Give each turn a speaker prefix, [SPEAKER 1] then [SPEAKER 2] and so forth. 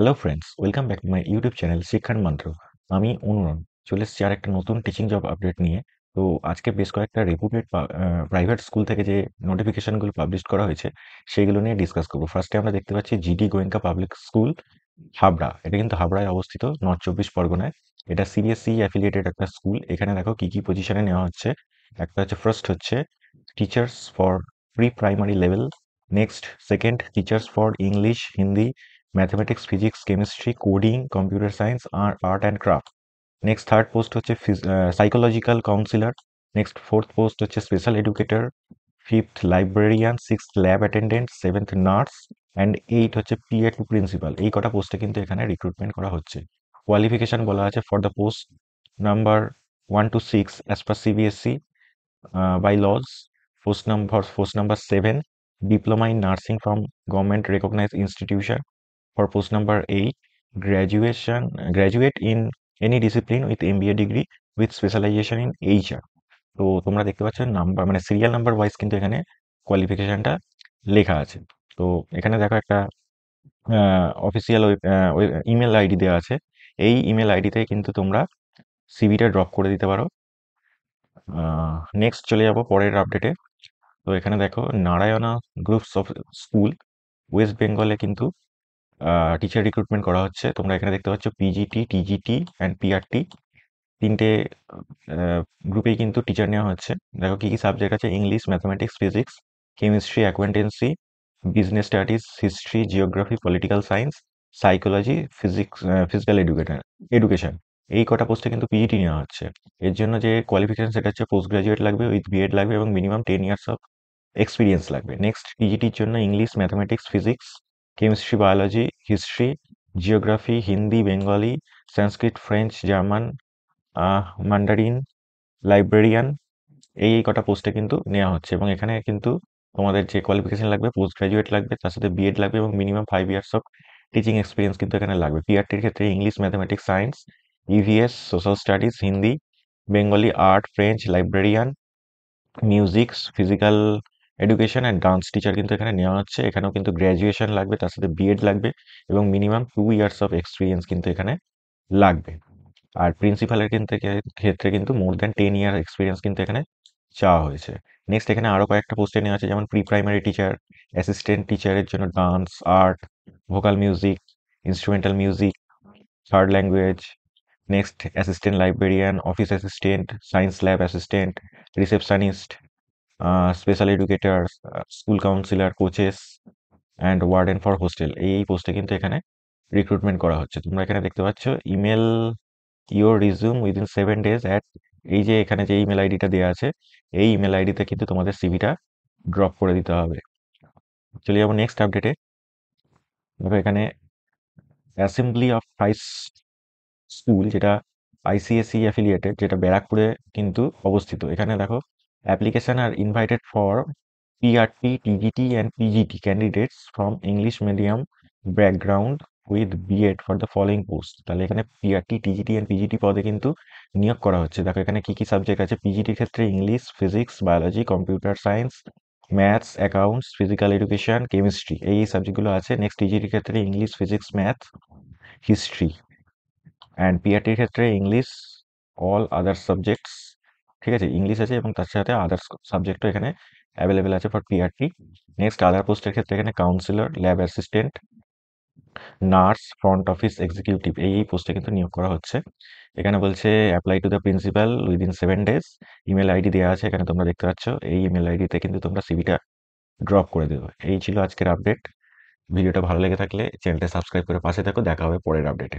[SPEAKER 1] hello friends welcome back to my YouTube channel শিক্ষার মন্ত্র আমি অনুরণ চলে এসেছি আর একটা নতুন টিচিং জব আপডেট নিয়ে তো আজকে বেশ কয়েকটা রেপুটেড প্রাইভেট স্কুল থেকে যে নোটিফিকেশানগুলো পাবলিশ করা হয়েছে সেগুলো নিয়ে ডিসকাস করবো ফার্স্টে আমরা দেখতে পাচ্ছি GD Goenka public school Habra এটা কিন্তু হাবড়ায় অবস্থিত নর্থ চব্বিশ পরগনায় এটা সিবিএসসি অ্যাফিলিয়েটেড e একটা স্কুল এখানে দেখো কি কি পজিশনে নেওয়া হচ্ছে একটা হচ্ছে ফার্স্ট হচ্ছে teachers for pre primary level next second teachers for English Hindi mathematics physics chemistry coding computer science আর art and craft next third post হচ্ছে psychological counsellor next fourth post হচ্ছে special educator fifth librarian six lab attendant seventh nurse and eight হচ্ছে PA to principal এই কটা পোস্টে কিন্তু এখানে recruitment করা হচ্ছে কোয়ালিফিকেশান বলা আছে for the post number one two six as per CBSE by laws post number post number seven diploma in nursing from government recognise institution post number number 8 graduation graduate in any discipline with MBA degree with specialization in HR তো তোমরা দেখতে পাচ্ছ number মানে serial number wise কিন্তু এখানে কোয়ালিফিকেশনটা লেখা আছে তো এখানে দেখো একটা অফিসিয়াল ইমেল আইডি দেওয়া আছে এই ইমেল আইডিতে কিন্তু তোমরা সিবিটা ড্রপ করে দিতে পারো নেক্সট চলে যাব পরের আপডেটে তো এখানে দেখো Narayana groups of school west বেঙ্গলে কিন্তু টিচার রিক্রুটমেন্ট করা হচ্ছে তোমরা এখানে দেখতে পাচ্ছ পিজিটি টিজিটি অ্যান্ড পিআরটি তিনটে গ্রুপেই কিন্তু টিচার নেওয়া হচ্ছে দেখো কী কী সাবজেক্ট আছে English mathematics physics chemistry accountancy business studies history geography political science psychology physics physical educator education এই কটা পোস্টে কিন্তু পিজিটি নেওয়া হচ্ছে এর জন্য যে কোয়ালিফিকেশান সেটা হচ্ছে পোস্ট গ্রাজুয়েট লাগবে উইথ বিএড লাগবে এবং minimum ten years of experience লাগবে নেক্সট পিজিটির জন্য English mathematics physics chemistry biology history geography Hindi Bengali Sanskrit French German Mandarin librarian এই এই কটা পোস্টে কিন্তু নেওয়া হচ্ছে এবং এখানে কিন্তু তোমাদের যে কোয়ালিফিকেশন লাগবে পোস্ট গ্রাজুয়েট লাগবে তার সাথে বিএড লাগবে এবং minimum five years of teaching experience কিন্তু এখানে লাগবে পিআরটির ক্ষেত্রে English mathematics science EVS social studies Hindi Bengali art French librarian musics physical education and dance teacher কিন্তু এখানে নেওয়া হচ্ছে এখানেও কিন্তু গ্র্যাজুয়েশন লাগবে তার সাথে বিএড লাগবে এবং minimum two years of experience কিন্তু এখানে লাগবে আর প্রিন্সিপালের কিন্তু ক্ষেত্রে কিন্তু more than ten year experience কিন্তু এখানে চাওয়া হয়েছে নেক্সট এখানে আরও কয়েকটা পোস্টে নেওয়া আছে যেমন প্রি প্রাইমারি টিচার অ্যাসিস্ট্যান্ট টিচারের জন্য dance art vocal music instrumental music third language next assistant librarian office assistant science lab assistant receptionist special educator school counsellor coaches and warden for hostel এই পোস্টে কিন্তু এখানে রিক্রুটমেন্ট করা হচ্ছে তোমরা এখানে দেখতে পাচ্ছ email your resume within seven days at এই যে এখানে যে ইমেল আইডিটা দেওয়া আছে এই ইমেল আইডিতে কিন্তু তোমাদের সিভিটা ড্রপ করে দিতে হবে চলে যাবো নেক্সট আপডেটে দেখো এখানে অ্যাসেম্বলি অফ ক্রাইস্ট স্কুল যেটা আইসিএসসি অ্যাফিলিয়েটেড e যেটা ব্যারাকপুরে কিন্তু অবস্থিত এখানে দেখো application are invited for PRT TGT and PGT candidates from English medium background with BEd for the following post তাহলে এখানে পিআরটি টিজিটি অ্যান্ড পিজিটি পদে কিন্তু নিয়োগ করা হচ্ছে দেখো এখানে কী কী সাবজেক্ট আছে পিজিটির ক্ষেত্রে English physics biology computer science maths accounts physical education chemistry এই সাবজেক্টগুলো আছে নেক্সট টিজিটির ক্ষেত্রে English physics math history and পিআরটির ক্ষেত্রে ইংলিশ অল আদার সাবজেক্টস ঠিক আছে ইংলিশ আছে এবং তার সাথে আদার্স সাবজেক্টও এখানে অ্যাভেলেবেল আছে ফর পিআরটি নেক্সট আদার পোস্টের ক্ষেত্রে এখানে counsellor lab assistant nurse front office executive এই এই পোস্টে কিন্তু নিয়োগ করা হচ্ছে এখানে বলছে apply to the principal within seven days email ID দেওয়া আছে এখানে তোমরা দেখতে পাচ্ছ এই ইমেল আইডিতে কিন্তু তোমরা সিভিটা ড্রপ করে দেবে এই ছিল আজকের আপডেট ভিডিওটা ভালো লেগে থাকলে চ্যানেলটা সাবস্ক্রাইব করে পাশে থাকো দেখা হবে পরের আপডেটে